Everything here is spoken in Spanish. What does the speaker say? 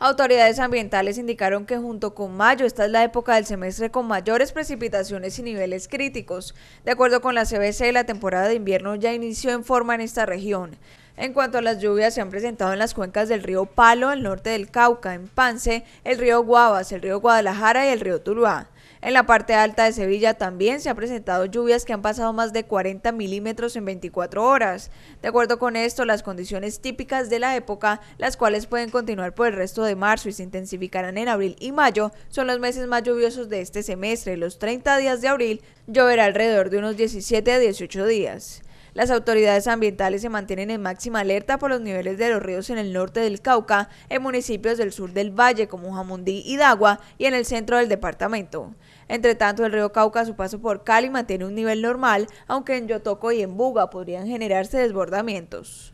Autoridades ambientales indicaron que junto con mayo, esta es la época del semestre con mayores precipitaciones y niveles críticos. De acuerdo con la CBC, la temporada de invierno ya inició en forma en esta región. En cuanto a las lluvias, se han presentado en las cuencas del río Palo, al norte del Cauca, en Pance, el río Guavas, el río Guadalajara y el río Tuluá. En la parte alta de Sevilla también se han presentado lluvias que han pasado más de 40 milímetros en 24 horas. De acuerdo con esto, las condiciones típicas de la época, las cuales pueden continuar por el resto de marzo y se intensificarán en abril y mayo, son los meses más lluviosos de este semestre. Los 30 días de abril lloverá alrededor de unos 17 a 18 días. Las autoridades ambientales se mantienen en máxima alerta por los niveles de los ríos en el norte del Cauca, en municipios del sur del valle como Jamundí y Dagua y en el centro del departamento. Entre tanto, el río Cauca a su paso por Cali mantiene un nivel normal, aunque en Yotoco y en Buga podrían generarse desbordamientos.